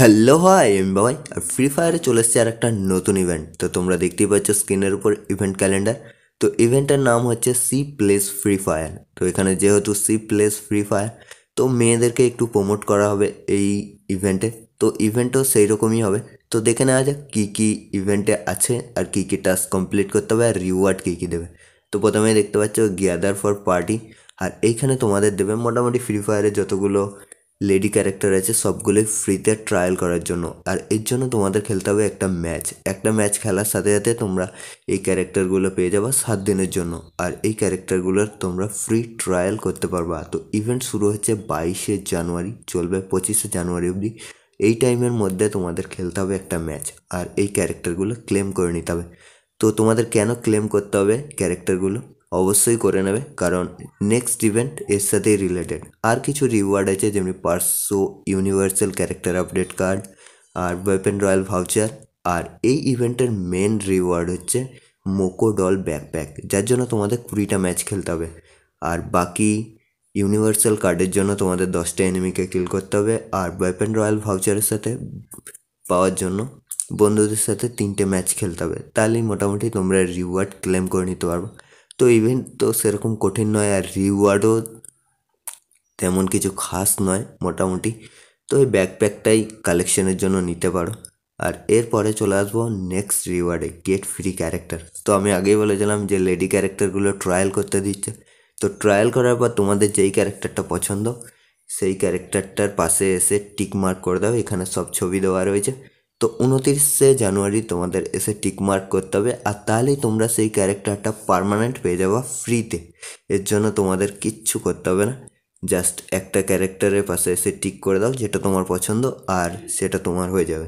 hello hi আমি বাবাই আর free ফায়ারে চলে এসছে আর একটা নতুন ইভেন্ট তো তোমরা দেখতেই পাচ্ছ স্ক্রিনের উপর ইভেন্ট ক্যালেন্ডার তো ইভেন্টটার নাম হচ্ছে সি প্লেস ফ্রি ফায়ার তো এখানে যেহেতু সি প্লেস ফ্রি ফায়ার তো মেয়েদেরকে একটু প্রমোট করা হবে এই ইভেন্টে তো ইভেন্টও সেই রকমই হবে তো দেখে নেওয়া যাক কী কী ইভেন্টে আছে আর কী কী টাস্ক কমপ্লিট করতে হবে আর রিওয়ার্ড কী কী দেবে তো প্রথমে দেখতে পাচ্ছ গ্যাদার ফর পার্টি আর এইখানে তোমাদের দেবে মোটামুটি ফ্রি ফায়ারে যতগুলো লেডি ক্যারেক্টার আছে সবগুলোই ফ্রিতে ট্রায়াল করার জন্য আর এর জন্য তোমাদের খেলতে হবে একটা ম্যাচ একটা ম্যাচ খেলার সাথে সাথে তোমরা এই ক্যারেক্টারগুলো পেয়ে যাবা সাত দিনের জন্য আর এই ক্যারেক্টারগুলোর তোমরা ফ্রি ট্রায়াল করতে পারবা তো ইভেন্ট শুরু হচ্ছে বাইশে জানুয়ারি চলবে পঁচিশে জানুয়ারি অবধি এই টাইমের মধ্যে তোমাদের খেলতে হবে একটা ম্যাচ আর এই ক্যারেক্টারগুলো ক্লেম করে নিতে হবে তো তোমাদের কেন ক্লেম করতে হবে ক্যারেক্টারগুলো অবশ্যই করে নেবে কারণ নেক্সট ইভেন্ট এর সাথেই রিলেটেড আর কিছু রিওয়ার্ড আছে যেমনি পার্সো ইউনিভার্সাল ক্যারেক্টার আপডেট কার্ড আর ওয়েপেন রয়্যাল ভাউচার আর এই ইভেন্টের মেন রিওয়ার্ড হচ্ছে মোকো ডল ব্যাকপ্যাক যার জন্য তোমাদের কুড়িটা ম্যাচ খেলতে হবে আর বাকি ইউনিভার্সাল কার্ডের জন্য তোমাদের দশটা এনিমিকে কিল করতে হবে আর ওয়েপেন রয়্যাল ভাউচারের সাথে পাওয়ার জন্য বন্ধুদের সাথে তিনটে ম্যাচ খেলতে হবে তাহলেই মোটামুটি তোমরা রিওয়ার্ড ক্লেম করে নিতে পারবো তো ইভেন্ট তো সেরকম কঠিন নয় আর রিওয়ার্ডও তেমন কিছু খাস নয় মোটামুটি তো এই ব্যাকপ্যাকটাই কালেকশনের জন্য নিতে পারো আর এরপরে চলে আসবো নেক্সট রিওয়ার্ডে গেট ফ্রি ক্যারেক্টার তো আমি আগেই বলেছিলাম যে লেডি ক্যারেক্টারগুলো ট্রায়াল করতে দিচ্ছে তো ট্রায়াল করার পর তোমাদের যেই ক্যারেক্টারটা পছন্দ সেই ক্যারেক্টারটার পাশে এসে টিক মার্ক করে দাও এখানে সব ছবি দেওয়া রয়েছে তো উনতিরিশে জানুয়ারি তোমাদের এসে টিক মার্ক করতে হবে আর তাহলেই তোমরা সেই ক্যারেক্টারটা পারমানেন্ট পেয়ে যাবা ফ্রিতে এর জন্য তোমাদের কিচ্ছু করতে হবে না জাস্ট একটা ক্যারেক্টারের পাশে এসে টিক করে দাও যেটা তোমার পছন্দ আর সেটা তোমার হয়ে যাবে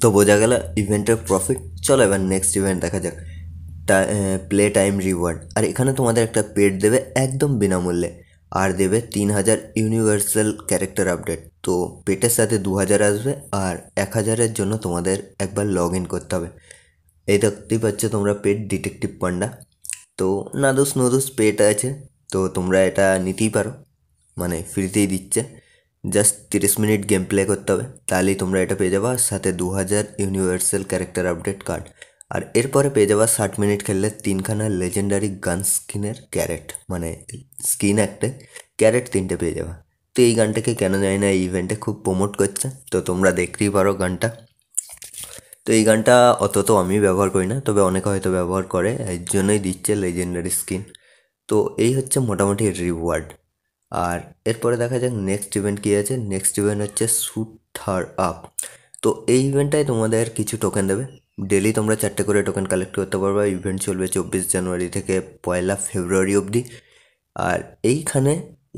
তো বোঝা গেল ইভেন্টের প্রফিট চলো এবার নেক্সট ইভেন্ট দেখা যাক প্লে টাইম রিওয়ার্ড আর এখানে তোমাদের একটা পেড দেবে একদম বিনামূল্যে আর দেবে তিন হাজার ইউনিভার্সাল ক্যারেক্টার আপডেট তো পেটের সাথে দু হাজার আসবে আর এক হাজারের জন্য তোমাদের একবার লগ ইন করতে হবে এই দেখতেই পাচ্ছ তোমরা পেট ডিটেকটিভ পান্ডা তো না দোষ নো দোষ পেট আছে তো তোমরা এটা নিতেই পারো মানে ফ্রিতেই দিচ্ছে জাস্ট তিরিশ মিনিট গেম প্লে করতে হবে তাহলেই তোমরা এটা পেয়ে যাবো আর সাথে দু হাজার ইউনিভার্সাল ক্যারেক্টার আপডেট কার্ড আর এরপরে পেয়ে যাওয়া ষাট মিনিট খেললে তিনখানা লেজেন্ডারি গান স্কিনের ক্যারেট মানে স্কিন একটা ক্যারেট তিনটে পেয়ে যাবা তো এই গানটাকে কেন জানি না এই ইভেন্টে খুব প্রমোট করছে তো তোমরা দেখতেই পারো গানটা তো এই গানটা অত তো আমি ব্যবহার করি না তবে অনেকে হয়তো ব্যবহার করে এর জন্যই দিচ্ছে লেজেন্ডারি স্কিন তো এই হচ্ছে মোটামুটি রিওয়ার্ড আর এরপরে দেখা যাক নেক্সট ইভেন্ট কী আছে নেক্সট ইভেন্ট হচ্ছে শুট হার আপ তো এই ইভেন্টটাই তোমাদের কিছু টোকেন দেবে ডেলি তোমরা চারটে করে টোকেন কালেক্ট করতে পারবে ইভেন্ট চলবে চব্বিশ জানুয়ারি থেকে পয়লা ফেব্রুয়ারি অবধি আর এইখানে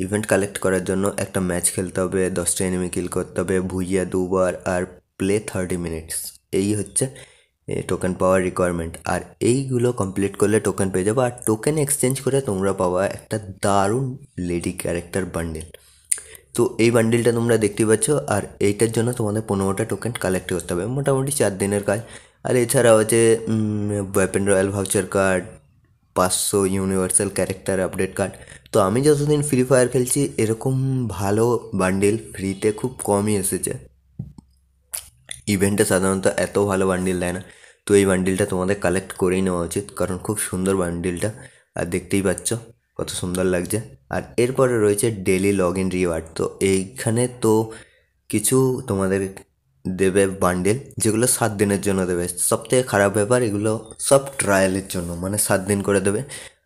ইভেন্ট কালেক্ট করার জন্য একটা ম্যাচ খেলতে হবে দশটা এনিমি কিল করতে হবে ভুইয়া দুবার আর প্লে থার্টি মিনিটস এই হচ্ছে টোকেন পাওয়ার রিকোয়ারমেন্ট আর এইগুলো কমপ্লিট করলে টোকেন পেয়ে যাবো আর টোকেন এক্সচেঞ্জ করে তোমরা পাওয়া একটা দারুণ লেডি ক্যারেক্টার বান্ডেল তো এই বান্ডেলটা তোমরা দেখতে পাচ্ছ আর এইটার জন্য তোমাদের পনেরোটা টোকেন কালেক্ট করতে হবে মোটামুটি চার দিনের কাজ আর এছাড়াও আছে ওয়েপেন রয়্যাল ভাউচার কার্ড পাঁচশো ইউনিভার্সাল ক্যারেক্টার আপডেট কার্ড তো আমি যতদিন ফ্রি ফায়ার খেলছি এরকম ভালো বান্ডিল ফ্রিতে খুব কমই এসেছে ইভেন্টে সাধারণত এত ভালো বান্ডিল দেয় না তো এই বান্ডিলটা তোমাদের কালেক্ট করেই নেওয়া উচিত কারণ খুব সুন্দর বান্ডিলটা আর দেখতেই পাচ্ছ কত সুন্দর লাগছে আর এরপরে রয়েছে ডেলি লগ ইন রিওয়ার্ড তো এইখানে তো কিছু তোমাদের দেবে বান্ডেল যেগুলো সাত দিনের জন্য দেবে সব থেকে খারাপ ব্যাপার এগুলো সব ট্রায়ালের জন্য মানে সাত দিন করে দেবে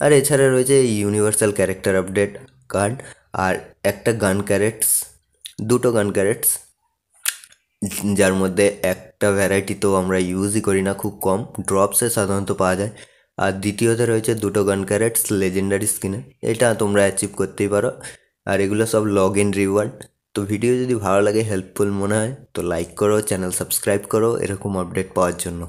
আর এছাড়া রয়েছে ইউনিভার্সাল ক্যারেক্টার আপডেট কার্ড আর একটা গান ক্যারেটস দুটো গান ক্যারেটস যার মধ্যে একটা ভ্যারাইটি তো আমরা ইউজই করি না খুব কম ড্রপসে সাধারণত পাওয়া যায় আর দ্বিতীয়তে রয়েছে দুটো গান ক্যারেটস লেজেন্ডারি স্কিনে এটা তোমরা অ্যাচিভ করতেই পারো আর এগুলো সব লগ ইন রিওয়ার্ড তো ভিডিও যদি ভালো লাগে হেল্পফুল মনে হয় তো লাইক করো চ্যানেল সাবস্ক্রাইব করো এরকম আপডেট পাওয়ার জন্য